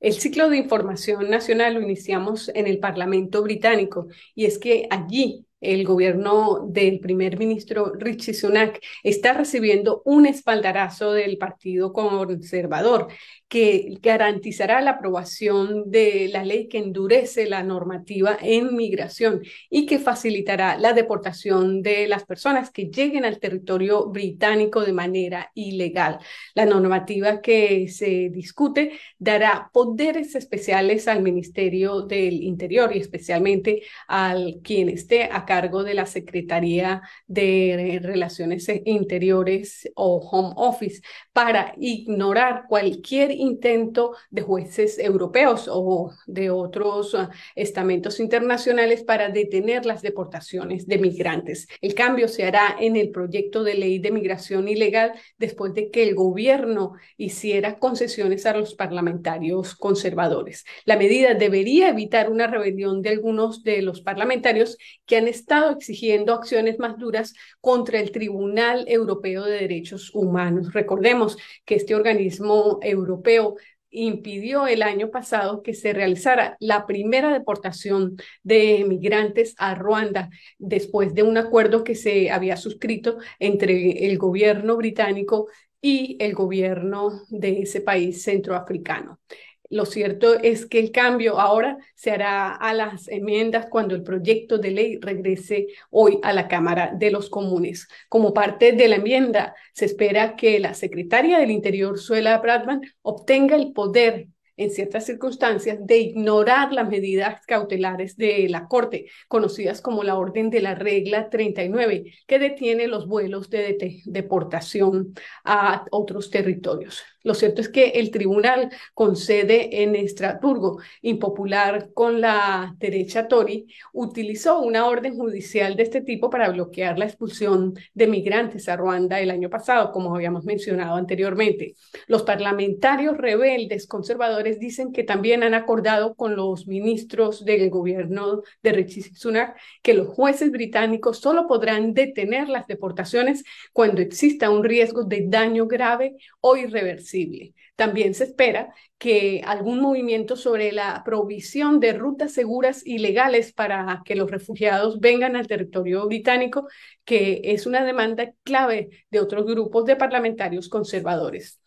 El ciclo de información nacional lo iniciamos en el Parlamento británico y es que allí el gobierno del primer ministro Richie Sunak está recibiendo un espaldarazo del Partido Conservador que garantizará la aprobación de la ley que endurece la normativa en migración y que facilitará la deportación de las personas que lleguen al territorio británico de manera ilegal. La normativa que se discute dará poderes especiales al Ministerio del Interior y especialmente al quien esté a cargo de la Secretaría de Relaciones Interiores o Home Office para ignorar cualquier intento de jueces europeos o de otros eh, estamentos internacionales para detener las deportaciones de migrantes. El cambio se hará en el proyecto de ley de migración ilegal después de que el gobierno hiciera concesiones a los parlamentarios conservadores. La medida debería evitar una rebelión de algunos de los parlamentarios que han estado exigiendo acciones más duras contra el Tribunal Europeo de Derechos Humanos. Recordemos que este organismo europeo impidió el año pasado que se realizara la primera deportación de migrantes a Ruanda después de un acuerdo que se había suscrito entre el gobierno británico y el gobierno de ese país centroafricano. Lo cierto es que el cambio ahora se hará a las enmiendas cuando el proyecto de ley regrese hoy a la Cámara de los Comunes. Como parte de la enmienda, se espera que la secretaria del Interior, Suela Bradman, obtenga el poder en ciertas circunstancias de ignorar las medidas cautelares de la Corte, conocidas como la orden de la regla 39, que detiene los vuelos de, deportación a otros territorios. Lo cierto es que el tribunal con sede en Estrasburgo, impopular con la derecha Tory, utilizó una orden judicial de este tipo para bloquear la expulsión de migrantes a Ruanda el año pasado, como habíamos mencionado anteriormente. Los parlamentarios rebeldes conservadores dicen que también han acordado con los ministros del gobierno de Rishi Sunak que los jueces británicos solo podrán detener las deportaciones cuando exista un riesgo de daño grave o irreversible. También se espera que algún movimiento sobre la provisión de rutas seguras y legales para que los refugiados vengan al territorio británico, que es una demanda clave de otros grupos de parlamentarios conservadores.